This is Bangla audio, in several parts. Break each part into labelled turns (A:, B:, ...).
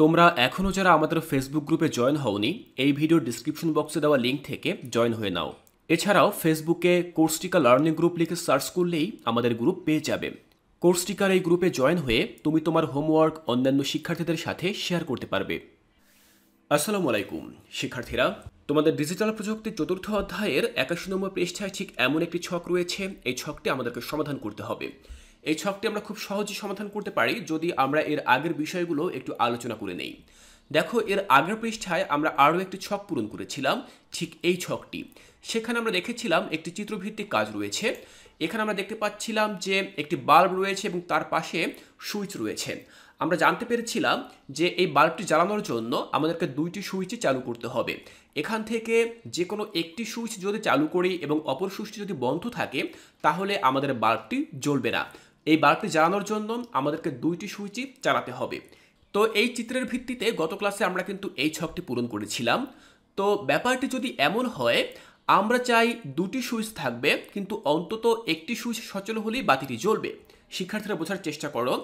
A: তোমরা এখনও যারা আমাদের ফেসবুক গ্রুপে জয়েন হওনি এই ভিডিওর ডিসক্রিপশন বক্সে দেওয়া লিঙ্ক থেকে জয়েন হয়ে নাও এছাড়াও ফেসবুকে কোর্সটিকা লার্নিং গ্রুপ লিখে সার্চ করলেই আমাদের গ্রুপ পেয়ে যাবে কোর্সটিকার এই গ্রুপে জয়েন হয়ে তুমি তোমার হোমওয়ার্ক অন্যান্য শিক্ষার্থীদের সাথে শেয়ার করতে পারবে আসসালামু আলাইকুম শিক্ষার্থীরা তোমাদের ডিজিটাল প্রযুক্তির চতুর্থ অধ্যায়ের একাশি নম্বর পৃষ্ঠায় ঠিক এমন একটি ছক রয়েছে এই ছকটি আমাদেরকে সমাধান করতে হবে এই ছকটি আমরা খুব সহজে সমাধান করতে পারি যদি আমরা এর আগের বিষয়গুলো একটু আলোচনা করে নেই দেখো এর আগের পৃষ্ঠায় আমরা আরও একটি ছক পূরণ করেছিলাম ঠিক এই ছকটি সেখানে আমরা দেখেছিলাম একটি চিত্রভিত্তিক কাজ রয়েছে এখানে আমরা দেখতে পাচ্ছিলাম যে একটি বাল্ব রয়েছে এবং তার পাশে সুইচ রয়েছে আমরা জানতে পেরেছিলাম যে এই বাল্বটি জ্বালানোর জন্য আমাদেরকে দুইটি সুইচই চালু করতে হবে এখান থেকে যে কোনো একটি সুইচ যদি চালু করি এবং অপর সুইচটি যদি বন্ধ থাকে তাহলে আমাদের বাল্বটি জ্বলবে না এই বাড়তি জ্বালানোর জন্য আমাদেরকে দুইটি সুইচই চালাতে হবে তো এই চিত্রের ভিত্তিতে গত ক্লাসে আমরা কিন্তু এই ছকটি পূরণ করেছিলাম তো ব্যাপারটি যদি এমন হয় আমরা চাই দুটি সুইচ থাকবে কিন্তু অন্তত একটি সুইচ সচল হলেই বাতিটি জ্বলবে শিক্ষার্থীরা বোঝার চেষ্টা করো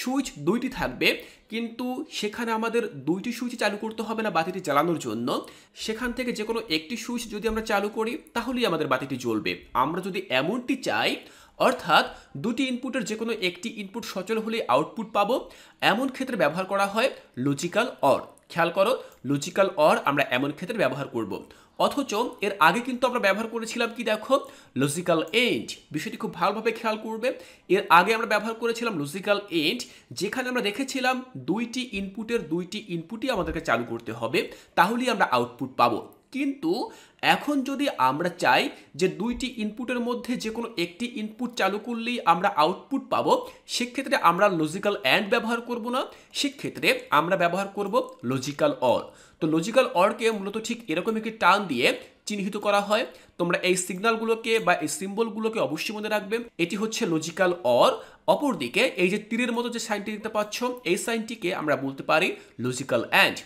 A: সুইচ দুইটি থাকবে কিন্তু সেখানে আমাদের দুইটি সুইচ চালু করতে হবে না বাতিটি চালানোর জন্য সেখান থেকে যে কোনো একটি সুইচ যদি আমরা চালু করি তাহলেই আমাদের বাতিটি জ্বলবে আমরা যদি এমনটি চাই অর্থাৎ দুটি ইনপুটের যে কোনো একটি ইনপুট সচল হলে আউটপুট পাবো এমন ক্ষেত্রে ব্যবহার করা হয় লজিক্যাল অর খেয়াল করো লজিক্যাল অর আমরা এমন ক্ষেত্রে ব্যবহার করব অথচ এর আগে কিন্তু আমরা ব্যবহার করেছিলাম কি দেখো লজিক্যাল এন্ড বিষয়টি খুব ভালোভাবে খেয়াল করবে এর আগে আমরা ব্যবহার করেছিলাম লজিক্যাল এন্ড যেখানে আমরা দেখেছিলাম দুইটি ইনপুটের দুইটি ইনপুটই আমাদেরকে চালু করতে হবে তাহলেই আমরা আউটপুট পাবো কিন্তু এখন যদি আমরা চাই যে দুইটি ইনপুটের মধ্যে যে কোনো একটি ইনপুট চালু করলেই আমরা আউটপুট পাব সেক্ষেত্রে আমরা লজিক্যাল অ্যান্ড ব্যবহার করব না সেক্ষেত্রে আমরা ব্যবহার করব লজিক্যাল অর তো লজিক্যাল অরকে মূলত ঠিক এরকম একটি টান দিয়ে চিহ্নিত করা হয় তোমরা এই সিগনালগুলোকে বা এই সিম্বলগুলোকে অবশ্যই মনে রাখবে এটি হচ্ছে লজিক্যাল অর অপরদিকে এই যে তীরের মতো যে সাইনটি দেখতে পাচ্ছ এই সাইনটিকে আমরা বলতে পারি লজিক্যাল অ্যান্ড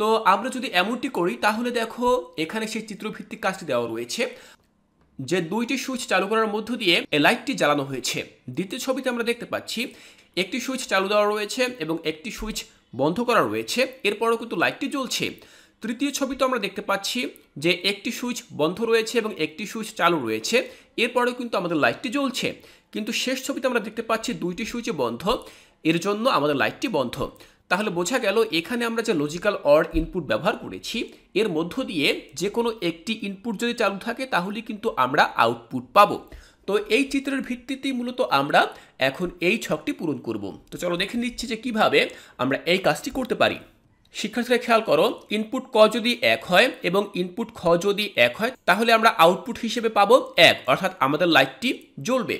A: তো আমরা যদি এমনটি করি তাহলে দেখো এখানে সেই চিত্রভিত্তিক কাজটি দেওয়া রয়েছে যে দুইটি সুইচ চালু করার মধ্য দিয়ে এ লাইটটি জ্বালানো হয়েছে দ্বিতীয় ছবিতে আমরা দেখতে পাচ্ছি একটি সুইচ চালু দেওয়া রয়েছে এবং একটি সুইচ বন্ধ করা রয়েছে এরপরও কিন্তু লাইটটি জ্বলছে তৃতীয় ছবিতে আমরা দেখতে পাচ্ছি যে একটি সুইচ বন্ধ রয়েছে এবং একটি সুইচ চালু রয়েছে এরপরেও কিন্তু আমাদের লাইটটি জ্বলছে কিন্তু শেষ ছবিতে আমরা দেখতে পাচ্ছি দুইটি সুইচ বন্ধ এর জন্য আমাদের লাইটটি বন্ধ তাহলে বোঝা গেল এখানে আমরা যে লজিক্যাল অর ইনপুট ব্যবহার করেছি এর মধ্য দিয়ে যে কোনো একটি ইনপুট যদি চালু থাকে তাহলে কিন্তু আমরা আউটপুট পাবো তো এই চিত্রের ভিত্তিতেই মূলত আমরা এখন এই ছকটি পূরণ করব তো চলো দেখে নিচ্ছি যে কিভাবে আমরা এই কাজটি করতে পারি শিক্ষার্থীরা খেয়াল করো ইনপুট ক যদি এক হয় এবং ইনপুট খ যদি এক হয় তাহলে আমরা আউটপুট হিসেবে পাবো এক অর্থাৎ আমাদের লাইটটি জ্বলবে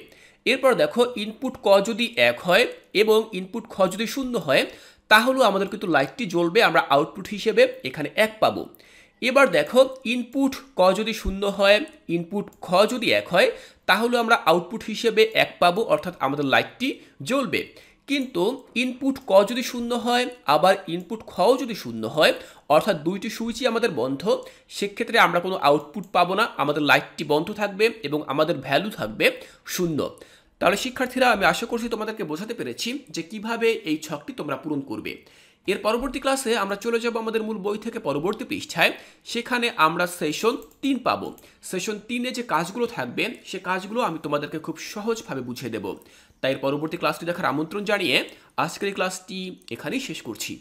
A: এরপর দেখো ইনপুট ক যদি এক হয় এবং ইনপুট খ যদি শূন্য হয় তাহলেও আমাদের কিন্তু লাইটটি জ্বলবে আমরা আউটপুট হিসেবে এখানে এক পাবো এবার দেখো ইনপুট ক যদি শূন্য হয় ইনপুট খ যদি এক হয় তাহলে আমরা আউটপুট হিসেবে এক পাবো অর্থাৎ আমাদের লাইটটি জ্বলবে কিন্তু ইনপুট ক যদি শূন্য হয় আবার ইনপুট খও যদি শূন্য হয় অর্থাৎ দুইটি সুইচই আমাদের বন্ধ সেক্ষেত্রে আমরা কোনো আউটপুট পাবো না আমাদের লাইটটি বন্ধ থাকবে এবং আমাদের ভ্যালু থাকবে শূন্য তাহলে শিক্ষার্থীরা আমি আশা করছি তোমাদেরকে বোঝাতে পেরেছি যে কিভাবে এই ছকটি তোমরা পূরণ করবে এর পরবর্তী ক্লাসে আমরা চলে যাব আমাদের মূল বই থেকে পরবর্তী পৃষ্ঠায় সেখানে আমরা সেশন তিন পাবো সেশন তিনে যে কাজগুলো থাকবে সে কাজগুলো আমি তোমাদেরকে খুব সহজভাবে বুঝিয়ে দেব তাই পরবর্তী ক্লাসটি দেখার আমন্ত্রণ জানিয়ে আজকের এই ক্লাসটি এখানেই শেষ করছি